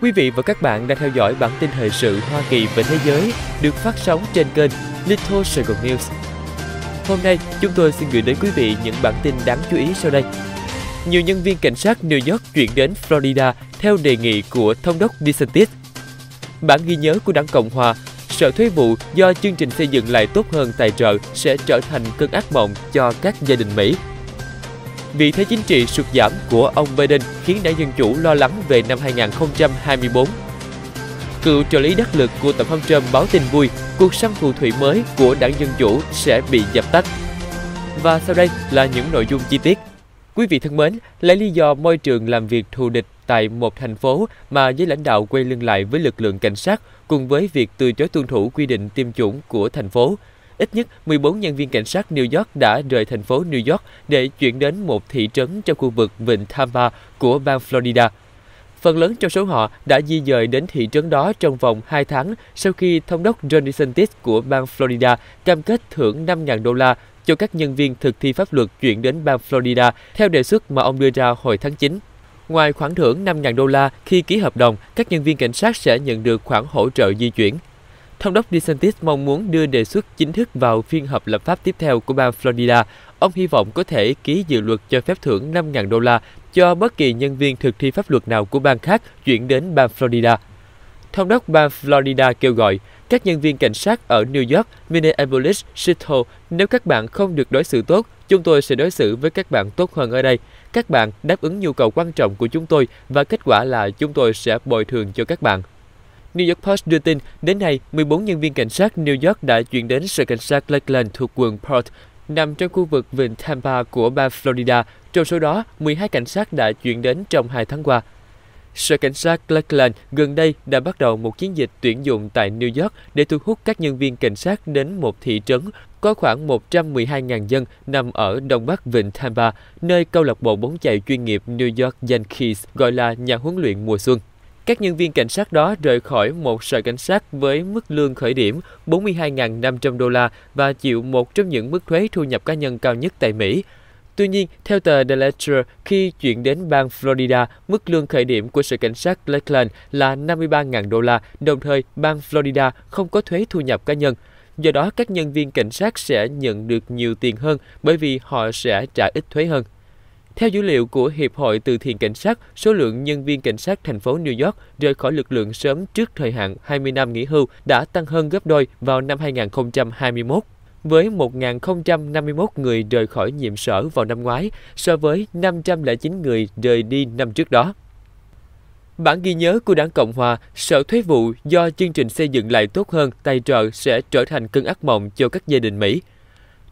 Quý vị và các bạn đang theo dõi bản tin thời sự Hoa Kỳ và thế giới được phát sóng trên kênh Little Sài News. Hôm nay, chúng tôi xin gửi đến quý vị những bản tin đáng chú ý sau đây. Nhiều nhân viên cảnh sát New York chuyển đến Florida theo đề nghị của Thống đốc DeSantis. Bản ghi nhớ của Đảng Cộng Hòa, sở thuế vụ do chương trình xây dựng lại tốt hơn tài trợ sẽ trở thành cơn ác mộng cho các gia đình Mỹ Vị thế chính trị sụt giảm của ông Biden khiến đảng Dân Chủ lo lắng về năm 2024. Cựu trợ lý đắc lực của Tổng thống Trump báo tin vui, cuộc săn phù thủy mới của đảng Dân Chủ sẽ bị dập tắt. Và sau đây là những nội dung chi tiết. Quý vị thân mến, lấy lý do môi trường làm việc thù địch tại một thành phố mà giới lãnh đạo quay lưng lại với lực lượng cảnh sát cùng với việc từ chối tuân thủ quy định tiêm chủng của thành phố, Ít nhất 14 nhân viên cảnh sát New York đã rời thành phố New York để chuyển đến một thị trấn trong khu vực Vịnh Tampa của bang Florida. Phần lớn trong số họ đã di dời đến thị trấn đó trong vòng 2 tháng sau khi thống đốc Johnny DeSantis của bang Florida cam kết thưởng 5.000 đô la cho các nhân viên thực thi pháp luật chuyển đến bang Florida theo đề xuất mà ông đưa ra hồi tháng 9. Ngoài khoản thưởng 5.000 đô la khi ký hợp đồng, các nhân viên cảnh sát sẽ nhận được khoản hỗ trợ di chuyển Thống đốc DeSantis mong muốn đưa đề xuất chính thức vào phiên họp lập pháp tiếp theo của bang Florida. Ông hy vọng có thể ký dự luật cho phép thưởng 5.000 đô la cho bất kỳ nhân viên thực thi pháp luật nào của bang khác chuyển đến bang Florida. Thống đốc bang Florida kêu gọi các nhân viên cảnh sát ở New York, Minneapolis, Seattle: nếu các bạn không được đối xử tốt, chúng tôi sẽ đối xử với các bạn tốt hơn ở đây. Các bạn đáp ứng nhu cầu quan trọng của chúng tôi và kết quả là chúng tôi sẽ bồi thường cho các bạn. New York Post đưa tin, đến nay, 14 nhân viên cảnh sát New York đã chuyển đến sở cảnh sát Lakeland thuộc quận Port, nằm trong khu vực vịnh Tampa của bang Florida. Trong số đó, 12 cảnh sát đã chuyển đến trong 2 tháng qua. Sở cảnh sát Lakeland gần đây đã bắt đầu một chiến dịch tuyển dụng tại New York để thu hút các nhân viên cảnh sát đến một thị trấn có khoảng 112.000 dân nằm ở đông bắc vịnh Tampa, nơi câu lạc bộ bóng chày chuyên nghiệp New York Yankees gọi là nhà huấn luyện mùa xuân. Các nhân viên cảnh sát đó rời khỏi một sở cảnh sát với mức lương khởi điểm 42.500 đô la và chịu một trong những mức thuế thu nhập cá nhân cao nhất tại Mỹ. Tuy nhiên, theo tờ The Ledger, khi chuyển đến bang Florida, mức lương khởi điểm của sở cảnh sát Lakeland là 53.000 đô la, đồng thời bang Florida không có thuế thu nhập cá nhân. Do đó, các nhân viên cảnh sát sẽ nhận được nhiều tiền hơn bởi vì họ sẽ trả ít thuế hơn. Theo dữ liệu của Hiệp hội Từ thiện Cảnh sát, số lượng nhân viên cảnh sát thành phố New York rời khỏi lực lượng sớm trước thời hạn 20 năm nghỉ hưu đã tăng hơn gấp đôi vào năm 2021 với 1.051 người rời khỏi nhiệm sở vào năm ngoái so với 509 người rời đi năm trước đó. Bản ghi nhớ của Đảng Cộng Hòa, Sở Thuế vụ do chương trình xây dựng lại tốt hơn tài trợ sẽ trở thành cơn ác mộng cho các gia đình Mỹ.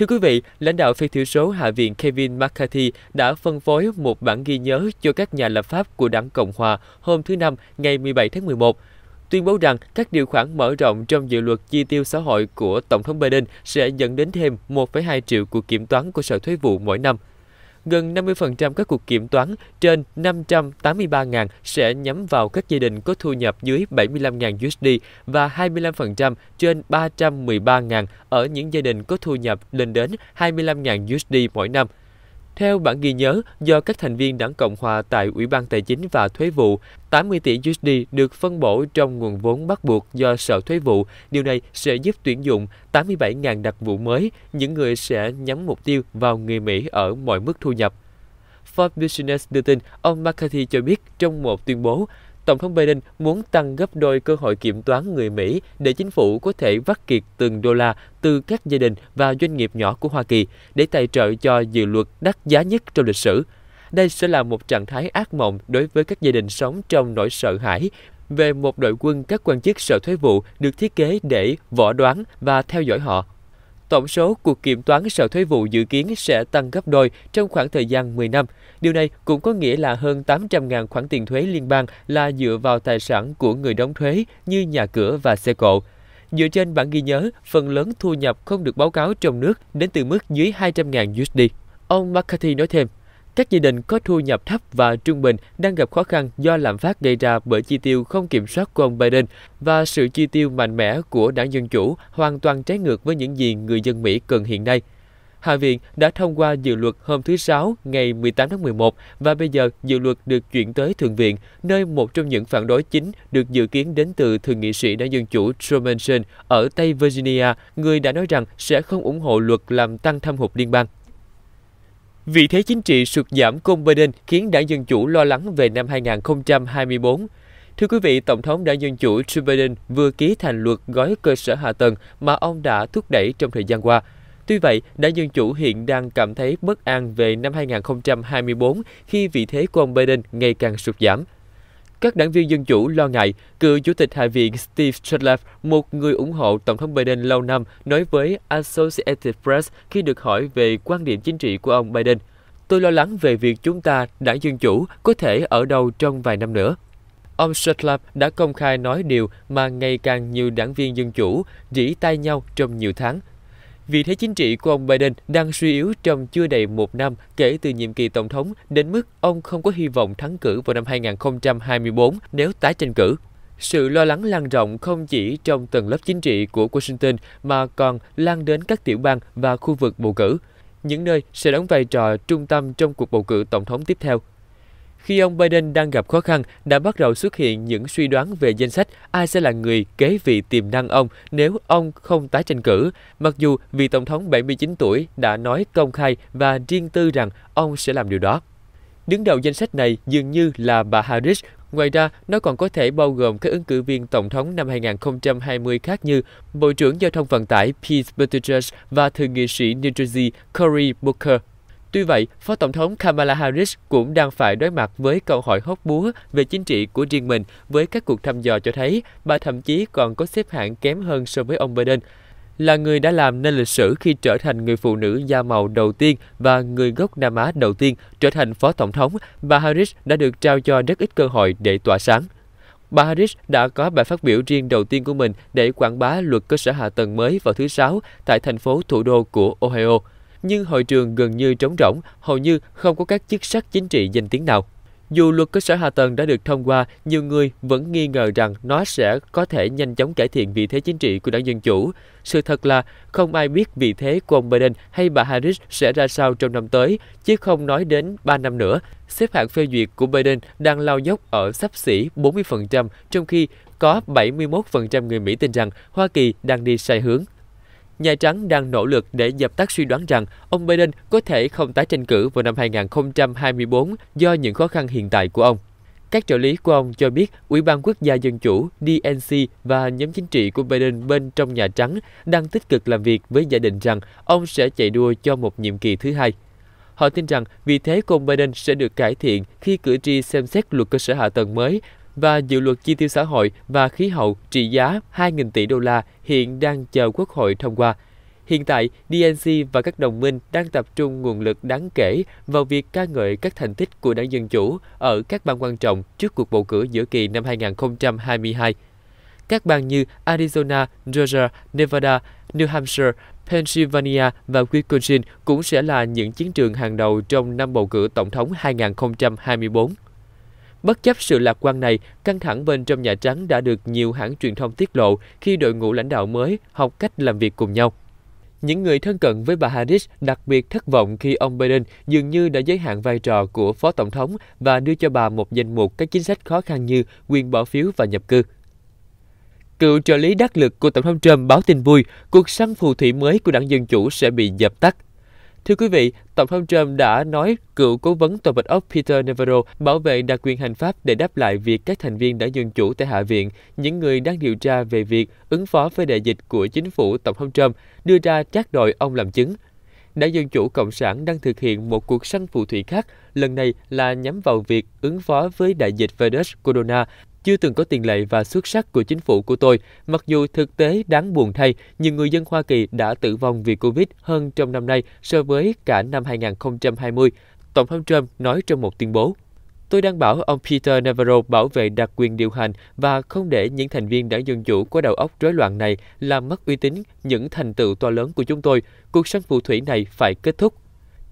Thưa quý vị, lãnh đạo phe thiểu số Hạ viện Kevin McCarthy đã phân phối một bản ghi nhớ cho các nhà lập pháp của đảng Cộng Hòa hôm thứ Năm ngày 17 tháng 11 tuyên bố rằng các điều khoản mở rộng trong dự luật chi tiêu xã hội của Tổng thống Biden sẽ dẫn đến thêm 1,2 triệu cuộc kiểm toán của Sở Thuế vụ mỗi năm gần 50% các cuộc kiểm toán trên 583.000 sẽ nhắm vào các gia đình có thu nhập dưới 75.000 USD và 25% trên 313.000 ở những gia đình có thu nhập lên đến 25.000 USD mỗi năm. Theo bản ghi nhớ do các thành viên Đảng Cộng hòa tại Ủy ban Tài chính và Thuế vụ, 80 tỷ USD được phân bổ trong nguồn vốn bắt buộc do Sở Thuế vụ. Điều này sẽ giúp tuyển dụng 87.000 đặc vụ mới, những người sẽ nhắm mục tiêu vào người Mỹ ở mọi mức thu nhập. Forbes Business đưa tin, ông McCarthy cho biết trong một tuyên bố, Tổng thống Biden muốn tăng gấp đôi cơ hội kiểm toán người Mỹ để chính phủ có thể vắt kiệt từng đô la từ các gia đình và doanh nghiệp nhỏ của Hoa Kỳ để tài trợ cho dự luật đắt giá nhất trong lịch sử. Đây sẽ là một trạng thái ác mộng đối với các gia đình sống trong nỗi sợ hãi về một đội quân các quan chức sở thuế vụ được thiết kế để võ đoán và theo dõi họ Tổng số cuộc kiểm toán sở thuế vụ dự kiến sẽ tăng gấp đôi trong khoảng thời gian 10 năm. Điều này cũng có nghĩa là hơn 800.000 khoản tiền thuế liên bang là dựa vào tài sản của người đóng thuế như nhà cửa và xe cộ. Dựa trên bản ghi nhớ, phần lớn thu nhập không được báo cáo trong nước đến từ mức dưới 200.000 USD. Ông McCarthy nói thêm, các gia đình có thu nhập thấp và trung bình đang gặp khó khăn do lạm phát gây ra bởi chi tiêu không kiểm soát của ông Biden và sự chi tiêu mạnh mẽ của đảng Dân Chủ hoàn toàn trái ngược với những gì người dân Mỹ cần hiện nay. Hạ viện đã thông qua dự luật hôm thứ Sáu ngày 18 tháng 11 và bây giờ dự luật được chuyển tới Thượng viện, nơi một trong những phản đối chính được dự kiến đến từ Thượng nghị sĩ đảng Dân Chủ Joe Manchin ở Tây Virginia, người đã nói rằng sẽ không ủng hộ luật làm tăng thâm hụt liên bang. Vị thế chính trị sụt giảm công Biden khiến đảng Dân Chủ lo lắng về năm 2024. Thưa quý vị, Tổng thống đảng Dân Chủ Joe Biden vừa ký thành luật gói cơ sở hạ tầng mà ông đã thúc đẩy trong thời gian qua. Tuy vậy, đảng Dân Chủ hiện đang cảm thấy bất an về năm 2024 khi vị thế của ông Biden ngày càng sụt giảm. Các đảng viên Dân Chủ lo ngại cựu Chủ tịch Hạ viện Steve Chetlev, một người ủng hộ Tổng thống Biden lâu năm, nói với Associated Press khi được hỏi về quan điểm chính trị của ông Biden. Tôi lo lắng về việc chúng ta, đảng Dân Chủ, có thể ở đâu trong vài năm nữa. Ông Chetlev đã công khai nói điều mà ngày càng nhiều đảng viên Dân Chủ rỉ tay nhau trong nhiều tháng – Vị thế chính trị của ông Biden đang suy yếu trong chưa đầy một năm kể từ nhiệm kỳ Tổng thống đến mức ông không có hy vọng thắng cử vào năm 2024 nếu tái tranh cử. Sự lo lắng lan rộng không chỉ trong tầng lớp chính trị của Washington mà còn lan đến các tiểu bang và khu vực bầu cử, những nơi sẽ đóng vai trò trung tâm trong cuộc bầu cử tổng thống tiếp theo khi ông Biden đang gặp khó khăn đã bắt đầu xuất hiện những suy đoán về danh sách ai sẽ là người kế vị tiềm năng ông nếu ông không tái tranh cử, mặc dù vị Tổng thống 79 tuổi đã nói công khai và riêng tư rằng ông sẽ làm điều đó. Đứng đầu danh sách này dường như là bà Harris, Ngoài ra, nó còn có thể bao gồm các ứng cử viên tổng thống năm 2020 khác như Bộ trưởng Giao thông Vận tải Pete Buttigieg và Thượng nghị sĩ New Jersey Cory Booker Tuy vậy, Phó Tổng thống Kamala Harris cũng đang phải đối mặt với câu hỏi hóc búa về chính trị của riêng mình với các cuộc thăm dò cho thấy bà thậm chí còn có xếp hạng kém hơn so với ông Biden là người đã làm nên lịch sử khi trở thành người phụ nữ da màu đầu tiên và người gốc Nam Á đầu tiên trở thành phó tổng thống, bà Harris đã được trao cho rất ít cơ hội để tỏa sáng. Bà Harris đã có bài phát biểu riêng đầu tiên của mình để quảng bá luật cơ sở hạ tầng mới vào thứ Sáu tại thành phố thủ đô của Ohio nhưng hội trường gần như trống rỗng, hầu như không có các chức sắc chính trị danh tiếng nào. Dù luật cơ sở hạ tầng đã được thông qua, nhiều người vẫn nghi ngờ rằng nó sẽ có thể nhanh chóng cải thiện vị thế chính trị của đảng Dân Chủ. Sự thật là không ai biết vị thế của ông Biden hay bà Harris sẽ ra sao trong năm tới, chứ không nói đến 3 năm nữa. Xếp hạng phê duyệt của Biden đang lao dốc ở sắp xỉ 40%, trong khi có 71% người Mỹ tin rằng Hoa Kỳ đang đi sai hướng. Nhà Trắng đang nỗ lực để dập tắt suy đoán rằng ông Biden có thể không tái tranh cử vào năm 2024 do những khó khăn hiện tại của ông. Các trợ lý của ông cho biết Ủy ban Quốc gia Dân Chủ DNC và nhóm chính trị của Biden bên trong Nhà Trắng đang tích cực làm việc với gia đình rằng ông sẽ chạy đua cho một nhiệm kỳ thứ hai. Họ tin rằng vị thế của ông Biden sẽ được cải thiện khi cử tri xem xét luật cơ sở hạ tầng mới và dự luật chi tiêu xã hội và khí hậu trị giá 2.000 tỷ đô la hiện đang chờ Quốc hội thông qua. Hiện tại, DNC và các đồng minh đang tập trung nguồn lực đáng kể vào việc ca ngợi các thành tích của đảng Dân Chủ ở các bang quan trọng trước cuộc bầu cử giữa kỳ năm 2022. Các bang như Arizona, Georgia, Nevada, New Hampshire, Pennsylvania và Wisconsin cũng sẽ là những chiến trường hàng đầu trong năm bầu cử tổng thống 2024. Bất chấp sự lạc quan này, căng thẳng bên trong Nhà Trắng đã được nhiều hãng truyền thông tiết lộ khi đội ngũ lãnh đạo mới học cách làm việc cùng nhau. Những người thân cận với bà Harris đặc biệt thất vọng khi ông Biden dường như đã giới hạn vai trò của Phó Tổng thống và đưa cho bà một danh mục các chính sách khó khăn như quyền bỏ phiếu và nhập cư. Cựu trợ lý đắc lực của Tổng thống Trump báo tin vui, cuộc săn phù thủy mới của đảng Dân Chủ sẽ bị dập tắt Thưa quý vị, Tổng thống Trump đã nói cựu cố vấn tòa bạch ốc Peter Navarro bảo vệ đặc quyền hành pháp để đáp lại việc các thành viên đã dân chủ tại Hạ viện, những người đang điều tra về việc ứng phó với đại dịch của chính phủ Tổng thống Trump đưa ra các đòi ông làm chứng. Đã Dân Chủ Cộng sản đang thực hiện một cuộc săn phù thủy khác, lần này là nhắm vào việc ứng phó với đại dịch virus corona chưa từng có tiền lệ và xuất sắc của chính phủ của tôi. Mặc dù thực tế đáng buồn thay, nhiều người dân Hoa Kỳ đã tử vong vì Covid hơn trong năm nay so với cả năm 2020, Tổng thống Trump nói trong một tuyên bố. Tôi đang bảo ông Peter Navarro bảo vệ đặc quyền điều hành và không để những thành viên đảng Dân Chủ có đầu óc rối loạn này làm mất uy tín những thành tựu to lớn của chúng tôi. Cuộc săn phù thủy này phải kết thúc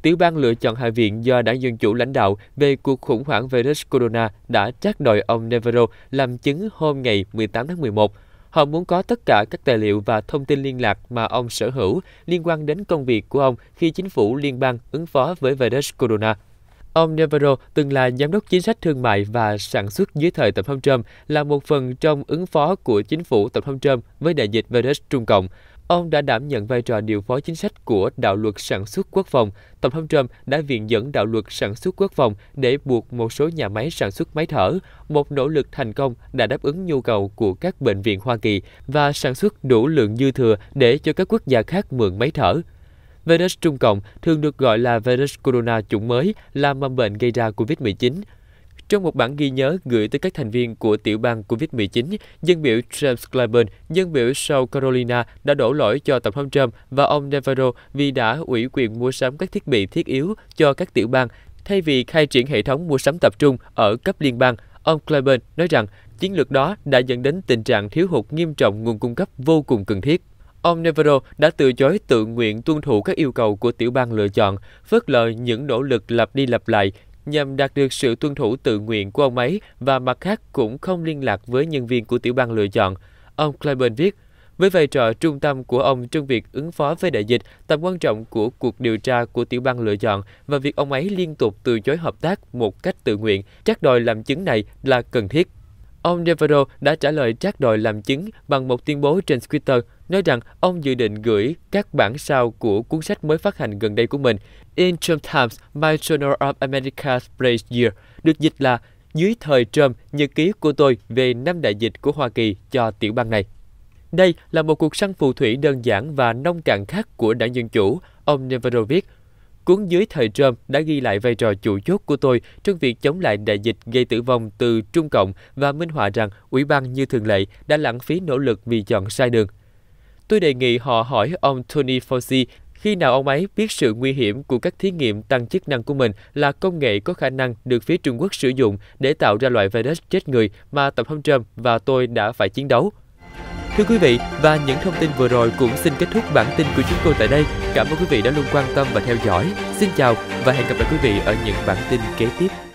tiểu bang lựa chọn hạ viện do đảng Dân Chủ lãnh đạo về cuộc khủng hoảng virus corona đã trác đòi ông Navarro làm chứng hôm ngày 18 tháng 11. Họ muốn có tất cả các tài liệu và thông tin liên lạc mà ông sở hữu liên quan đến công việc của ông khi chính phủ liên bang ứng phó với virus corona. Ông Navarro từng là giám đốc chính sách thương mại và sản xuất dưới thời Tổng thống Trump, là một phần trong ứng phó của chính phủ Tổng thống Trump với đại dịch virus Trung Cộng. Ông đã đảm nhận vai trò điều phối chính sách của đạo luật sản xuất quốc phòng. Tổng thống Trump đã viện dẫn đạo luật sản xuất quốc phòng để buộc một số nhà máy sản xuất máy thở, một nỗ lực thành công đã đáp ứng nhu cầu của các bệnh viện Hoa Kỳ và sản xuất đủ lượng dư thừa để cho các quốc gia khác mượn máy thở. Virus Trung Cộng thường được gọi là virus corona chủng mới là mầm bệnh gây ra COVID-19 trong một bản ghi nhớ gửi tới các thành viên của tiểu bang COVID-19, dân biểu James Clyburn, dân biểu South Carolina đã đổ lỗi cho Tổng thống Trump và ông Navarro vì đã ủy quyền mua sắm các thiết bị thiết yếu cho các tiểu bang thay vì khai triển hệ thống mua sắm tập trung ở cấp liên bang. Ông Clyburn nói rằng chiến lược đó đã dẫn đến tình trạng thiếu hụt nghiêm trọng nguồn cung cấp vô cùng cần thiết. Ông Navarro đã từ chối tự nguyện tuân thủ các yêu cầu của tiểu bang lựa chọn, phớt lờ những nỗ lực lặp đi lặp lại nhằm đạt được sự tuân thủ tự nguyện của ông ấy và mặt khác cũng không liên lạc với nhân viên của tiểu bang lựa chọn. Ông Clyburn viết, với vai trò trung tâm của ông trong việc ứng phó với đại dịch, tầm quan trọng của cuộc điều tra của tiểu bang lựa chọn và việc ông ấy liên tục từ chối hợp tác một cách tự nguyện, chắc đòi làm chứng này là cần thiết. Ông Navarro đã trả lời trác đòi làm chứng bằng một tuyên bố trên Twitter nói rằng ông dự định gửi các bản sao của cuốn sách mới phát hành gần đây của mình In Trump Times, My Journal of America's Place Year, được dịch là Dưới thời Trump, nhật ký của tôi về năm đại dịch của Hoa Kỳ cho tiểu bang này. Đây là một cuộc săn phù thủy đơn giản và nông cạn khác của đảng Dân Chủ, ông Navarro viết, Cuốn dưới thời Trump đã ghi lại vai trò chủ chốt của tôi trong việc chống lại đại dịch gây tử vong từ Trung Cộng và minh họa rằng Ủy ban như thường lệ đã lãng phí nỗ lực vì chọn sai đường. Tôi đề nghị họ hỏi ông Tony Fauci khi nào ông ấy biết sự nguy hiểm của các thí nghiệm tăng chức năng của mình là công nghệ có khả năng được phía Trung Quốc sử dụng để tạo ra loại virus chết người mà Tổng thống Trump và tôi đã phải chiến đấu. Thưa quý vị, và những thông tin vừa rồi cũng xin kết thúc bản tin của chúng tôi tại đây. Cảm ơn quý vị đã luôn quan tâm và theo dõi. Xin chào và hẹn gặp lại quý vị ở những bản tin kế tiếp.